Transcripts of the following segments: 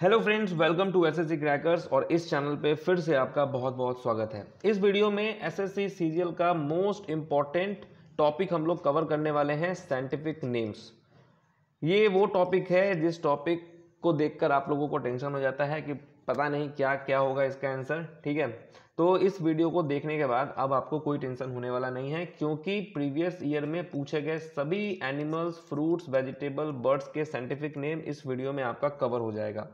hello friends welcome to SSC crackers और इस channel पे फिर से आपका बहुत बहुत स्वागत है इस वीडियो में एसएससी सीजीएल का मोस्ट इम्पॉर्टेंट टॉपिक हम लोग कवर करने वाले हैं साइंटिफिक नेम्स ये वो टॉपिक है जिस टॉपिक को देखकर आप लोगों को टेंशन हो जाता है कि पता नहीं क्या क्या होगा इसका आंसर ठीक है तो इस वीडियो को देखने के बाद अब आपको कोई टेंशन होने वाला नहीं है क्योंकि प्रीवियस ईयर में पूछे गए सभी एनिमल्स फ्रूट्स वेजिटेबल बर्ड्स के साइंटिफिक नेम इस वीडियो में आपका कवर हो जाएगा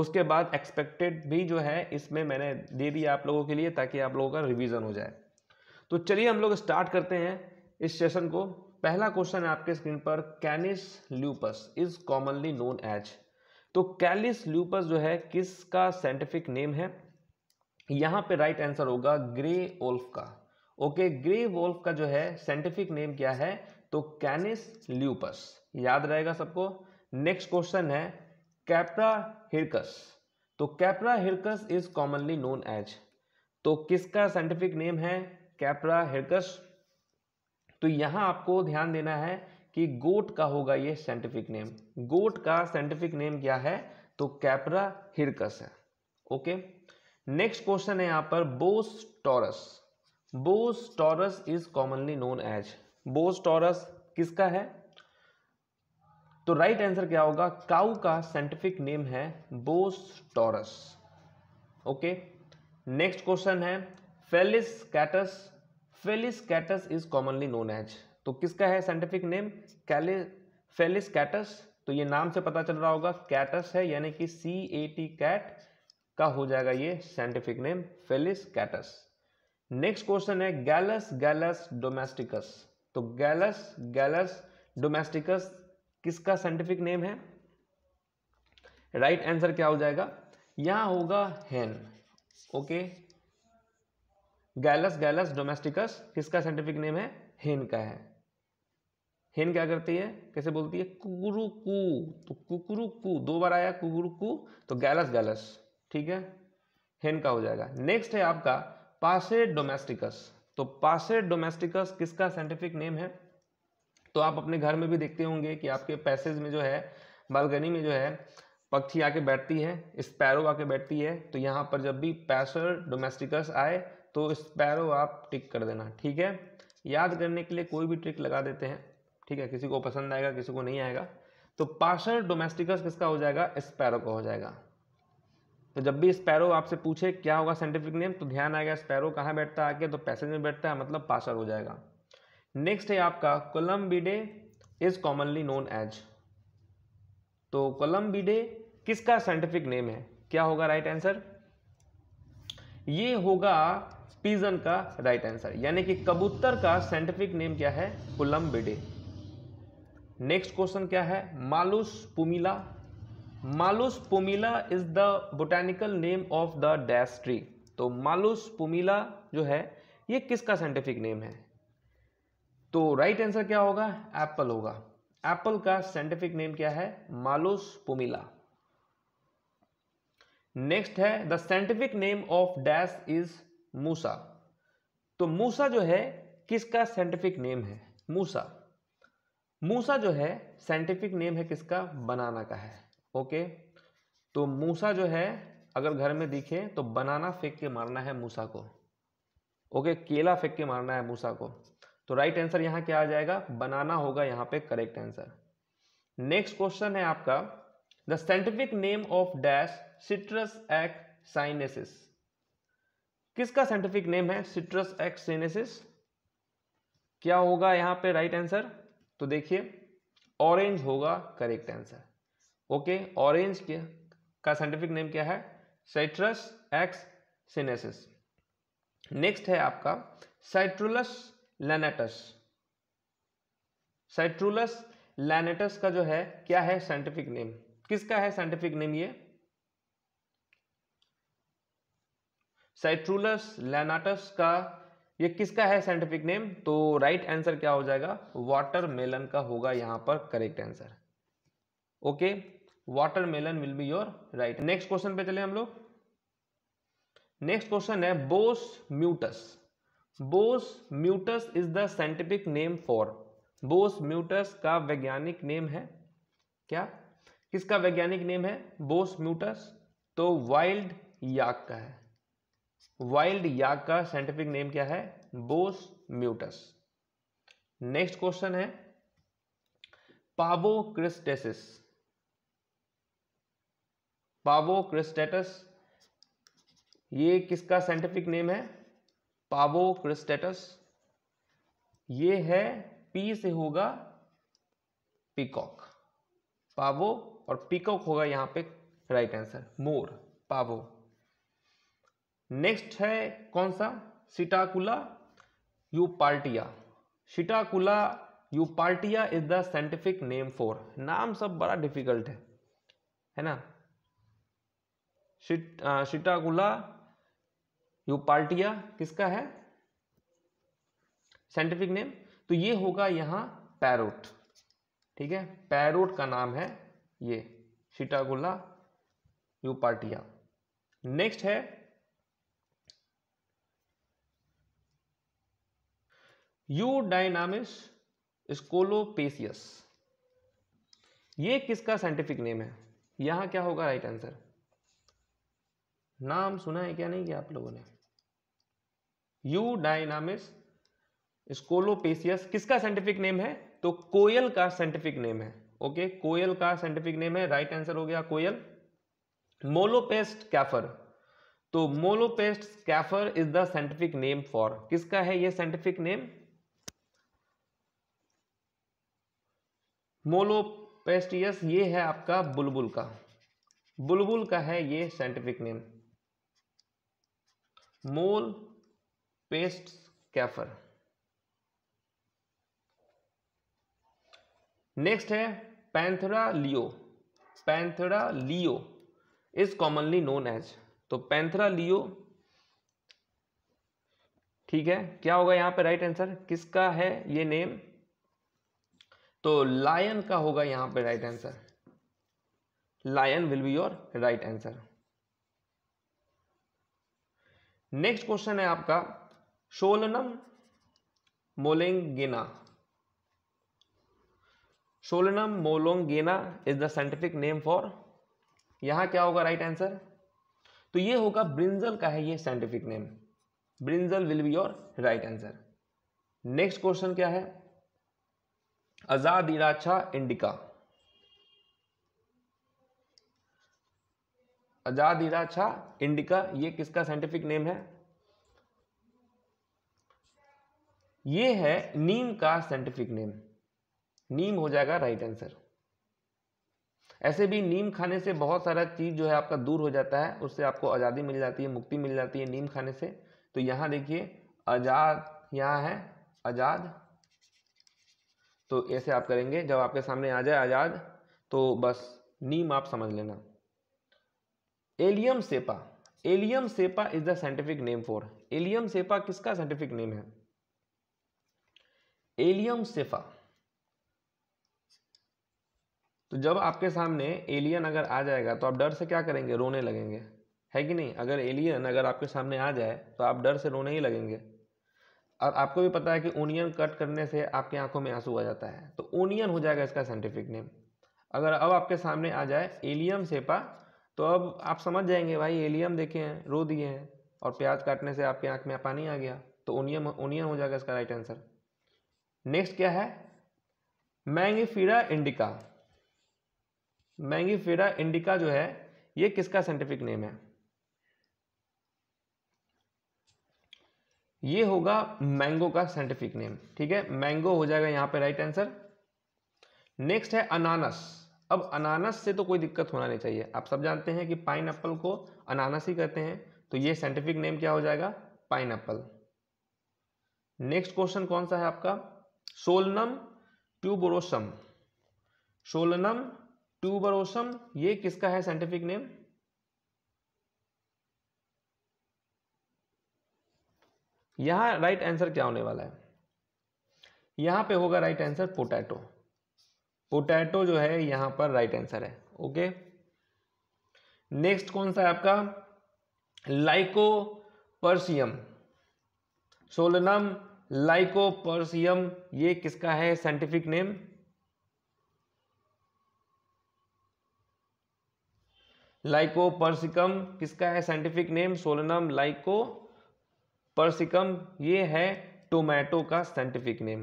उसके बाद एक्सपेक्टेड भी जो है इसमें मैंने दे दिया आप लोगों के लिए ताकि आप लोगों का रिविज़न हो जाए तो चलिए हम लोग स्टार्ट करते हैं इस सेशन को पहला क्वेश्चन है आपके स्क्रीन पर canis lupus is commonly known as तो कैलिस ल्यूपस जो है किसका साइंटिफिक नेम है यहाँ पे राइट आंसर होगा ग्रे वोल्फ का ओके ग्रे वोल्फ का जो है साइंटिफिक नेम क्या है तो कैनिस ल्यूपस याद रहेगा सबको नेक्स्ट क्वेश्चन है कैप्रा हिरकस तो capra hircus is commonly known as तो किसका साइंटिफिक नेम है कैप्रा हिरकस तो यहां आपको ध्यान देना है कि गोट का होगा ये साइंटिफिक नेम गोट का साइंटिफिक नेम क्या है तो कैपरा हिरकस है ओके नेक्स्ट क्वेश्चन है यहां पर bos taurus bos taurus is commonly known as bos taurus किसका है तो राइट आंसर क्या होगा काऊ का साइंटिफिक नेम है bos taurus okay next question है felis catus felis catus is commonly known as तो किसका है साइंटिफिक नेम कैले फेलिस कैटस तो ये नाम से पता चल रहा होगा कैटस है यानी कि सी ए टी कैट का हो जाएगा ये scientific name felis catus next question है गैलस गैलस डोमेस्टिकस तो गैलस गैलस डोमेस्टिकस किसका साइंटिफिक नेम है राइट right आंसर क्या हो जाएगा यहां होगा hen okay gallus gallus domesticus किसका साइंटिफिक नेम है हेन का है हेन क्या करती है कैसे बोलती है कुकुरुकू तो कुकुरुकू दो बार आया कुकुरुकू तो गैलस गैलस ठीक है हेन का हो जाएगा नेक्स्ट है आपका पासे डोमेस्टिकस तो पासे डोमेस्टिकस किसका साइंटिफिक नेम है तो आप अपने घर में भी देखते होंगे कि आपके पैसेज में जो है बालकनी में जो है पक्षी आके बैठती है स्पैरो आके बैठती है तो यहाँ पर जब भी पैसर डोमेस्टिकस आए तो स्पैरो आप टिक कर देना ठीक है याद करने के लिए कोई भी ट्रिक लगा देते हैं ठीक है किसी को पसंद आएगा किसी को नहीं आएगा तो पार्शर डोमेस्टिकस किसका हो जाएगा स्पैरो का हो जाएगा तो जब भी स्पैरो आपसे पूछे क्या होगा साइंटिफिक नेम तो ध्यान आएगा स्पैरो कहाँ बैठता है आके तो पैसेज में बैठता है मतलब पार्शर हो जाएगा नेक्स्ट है आपका columbidae is commonly known as तो कोलम्बिडे किसका साइंटिफिक नेम है क्या होगा राइट right आंसर ये होगा पीजन का राइट right आंसर यानी कि कबूतर का साइंटिफिक नेम क्या है कोलम्बिडे नेक्स्ट क्वेश्चन क्या है malus pumila malus pumila is the botanical name of the dash tree तो मालुस पुमिला जो है ये किसका साइंटिफिक नेम है तो राइट right आंसर क्या होगा एप्पल होगा एप्पल का साइंटिफिक नेम क्या है मालोस पुमिला नेक्स्ट है the scientific name of dash is musa तो मूसा जो है किसका साइंटिफिक नेम है मूसा मूसा जो है साइंटिफिक नेम है किसका बनाना का है ओके तो मूसा जो है अगर घर में दिखे तो बनाना फेंक के मारना है मूसा को ओके केला फेंक के मारना है मूसा को तो राइट आंसर यहाँ क्या आ जाएगा बनाना होगा यहाँ पे करेक्ट आंसर नेक्स्ट क्वेश्चन है आपका the scientific name of dash citrus x sinensis किसका साइंटिफिक नेम है सिट्रस एक् साइनेसिस क्या होगा यहाँ पे राइट आंसर तो देखिए ऑरेंज होगा करेक्ट आंसर ओके ऑरेंज के का साइंटिफिक नेम क्या है साइट्रस एक्स सिनेसिस नेक्स्ट है आपका साइट्रुलस लेनेटस साइट्रुलस लैनेटस का जो है क्या है साइंटिफिक नेम किसका है साइंटिफिक नेम ये साइट्रुलस लैनाटस का ये किसका है साइंटिफिक नेम तो राइट आंसर क्या हो जाएगा वाटरमेलन का होगा यहां पर correct answer okay watermelon will be your right next question पे चले हम लोग नेक्स्ट क्वेश्चन है bos mutus bos mutus is the scientific name for bos mutus का वैज्ञानिक नेम है क्या किसका वैज्ञानिक नेम है बोस म्यूटस तो वाइल्ड याक का है वाइल्ड याक का साइंटिफिक नेम क्या है बोस म्यूटस नेक्स्ट क्वेश्चन है पावो क्रिस्टेसिस पावो क्रिस्टेटस ये किसका साइंटिफिक नेम है पावो क्रिस्टेटस ये है पी से होगा पिकॉक पावो और पिकॉक होगा यहां पे राइट आंसर मोर पावो नेक्स्ट है कौन सा सिटाकुला पार्टिया सिटाकुला पार्टिया is the scientific name for नाम सब बड़ा डिफिकल्ट है है ना शिट, शिटाकुला पार्टिया किसका है साइंटिफिक नेम तो ये होगा यहां पैरोट ठीक है पैरोट का नाम है ये शिटागुला पार्टिया नेक्स्ट है यू डायनामिस स्कोलोपेसियस ये किसका साइंटिफिक नेम है यहां क्या होगा राइट आंसर नाम सुना है क्या नहीं क्या आप लोगों ने यू डायनामिस स्कोलोपेसियस किसका साइंटिफिक नेम है तो कोयल का साइंटिफिक नेम है ओके कोयल का साइंटिफिक नेम है राइट आंसर हो गया कोयल मोलोपेस्ट कैफर तो molpastes cafer is the scientific name for किसका है ये साइंटिफिक नेम मोलोपेस्टियस ये है आपका बुलबुल का बुलबुल का है ये scientific name molpastes cafer next है panthera leo panthera leo is commonly known as तो पैंथरा लियो ठीक है क्या होगा यहां पे राइट आंसर किसका है ये नेम तो लायन का होगा यहां पे right answer lion will be your right answer next question है आपका solanum melongena solanum melongena is the scientific name for यहां क्या होगा राइट आंसर तो ये होगा ब्रिंजल का है ये scientific name brinjal will be your right answer next question क्या है आजाद इराछा इंडिका आजाद इराछा इंडिका ये किसका साइंटिफिक नेम है ये है नीम का साइंटिफिक नेम नीम हो जाएगा राइट आंसर ऐसे भी नीम खाने से बहुत सारा चीज़ जो है आपका दूर हो जाता है उससे आपको आज़ादी मिल जाती है मुक्ति मिल जाती है नीम खाने से तो यहां देखिए आज़ाद यहां है आज़ाद तो ऐसे आप करेंगे जब आपके सामने आ जाए आज़ाद तो बस नीम आप समझ लेना allium cepa allium cepa is the scientific name for allium cepa किसका साइंटिफिक नेम है एलियम सेफा तो जब आपके सामने एलियन अगर आ जाएगा तो आप डर से क्या करेंगे रोने लगेंगे है कि नहीं अगर एलियन अगर आपके सामने आ जाए तो आप डर से रोने ही लगेंगे और आपको भी पता है कि ओनियन कट करने से आपकी आंखों में आंसू आ जाता है तो ओनियन हो जाएगा इसका साइंटिफिक नेम अगर अब आपके सामने आ जाए एलियम सेपा तो अब आप समझ जाएंगे भाई एलियम देखे हैं रो दिए हैं और प्याज काटने से आपकी आँख में पानी आ गया तो ओनियम ओनियन हो जाएगा इसका राइट आंसर नेक्स्ट क्या है मैंगीफीरा इंडिका मैंगीफीरा इंडिका जो है ये किसका साइंटिफिक नेम है ये होगा मैंगो का साइंटिफिक नेम ठीक है मैंगो हो जाएगा यहां पे राइट आंसर नेक्स्ट है अनानस अब अनानस से तो कोई दिक्कत होना नहीं चाहिए आप सब जानते हैं कि पाइन को अनानस ही कहते हैं तो ये साइंटिफिक नेम क्या हो जाएगा पाइन नेक्स्ट क्वेश्चन कौन सा है आपका सोलनम ट्यूबरोसम सोलनम ट्यूबरोसम ये किसका है साइंटिफिक नेम यहां राइट आंसर क्या होने वाला है यहां पे होगा राइट आंसर पोटैटो पोटैटो जो है यहां पर राइट आंसर है ओके नेक्स्ट कौन सा है आपका लाइकोपर्सियम सोलनम लाइकोपर्सियम ये किसका है साइंटिफिक नेम लाइकोपर्सिकम किसका है साइंटिफिक नेम सोलनम लाइकोपर्सिकम ये है टोमेटो का साइंटिफिक नेम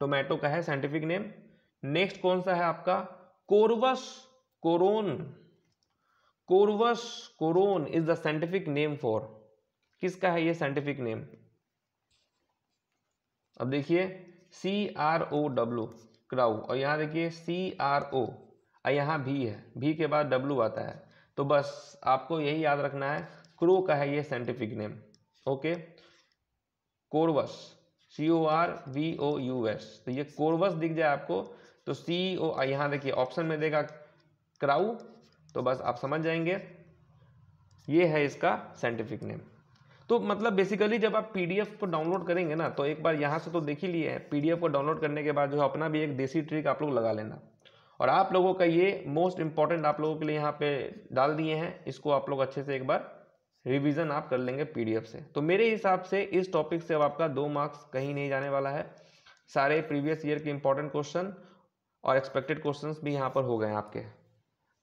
टोमेटो का है साइंटिफिक नेम नेक्स्ट कौन सा है आपका corvus corone corvus corone is the scientific name for किसका है ये साइंटिफिक नेम अब देखिए C R O W crow और यहाँ देखिए सी आर ओ और यहाँ भी है भी के बाद डब्लू आता है तो बस आपको यही याद रखना है क्रो का है ये scientific name okay corvus C O R V O U S तो ये कोरवस दिख जाए आपको तो सी ओ यहाँ देखिए ऑप्शन में देगा क्राउ तो बस आप समझ जाएंगे ये है इसका साइंटिफिक नेम तो मतलब बेसिकली जब आप पीडीएफ को डाउनलोड करेंगे ना तो एक बार यहाँ से तो देख ही लिए पीडीएफ को डाउनलोड करने के बाद जो है अपना भी एक देसी ट्रिक आप लोग लगा लेना और आप लोगों का ये मोस्ट इंपॉर्टेंट आप लोगों के लिए यहाँ पे डाल दिए हैं इसको आप लोग अच्छे से एक बार रिविज़न आप कर लेंगे पी से तो मेरे हिसाब से इस टॉपिक से अब आपका दो मार्क्स कहीं नहीं जाने वाला है सारे प्रीवियस ईयर के इंपॉर्टेंट क्वेश्चन और एक्सपेक्टेड क्वेश्चंस भी यहाँ पर हो गए हैं आपके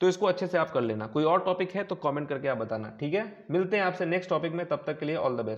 तो इसको अच्छे से आप कर लेना कोई और टॉपिक है तो कमेंट करके आप बताना ठीक है मिलते हैं आपसे नेक्स्ट टॉपिक में तब तक के लिए ऑल द बेस्ट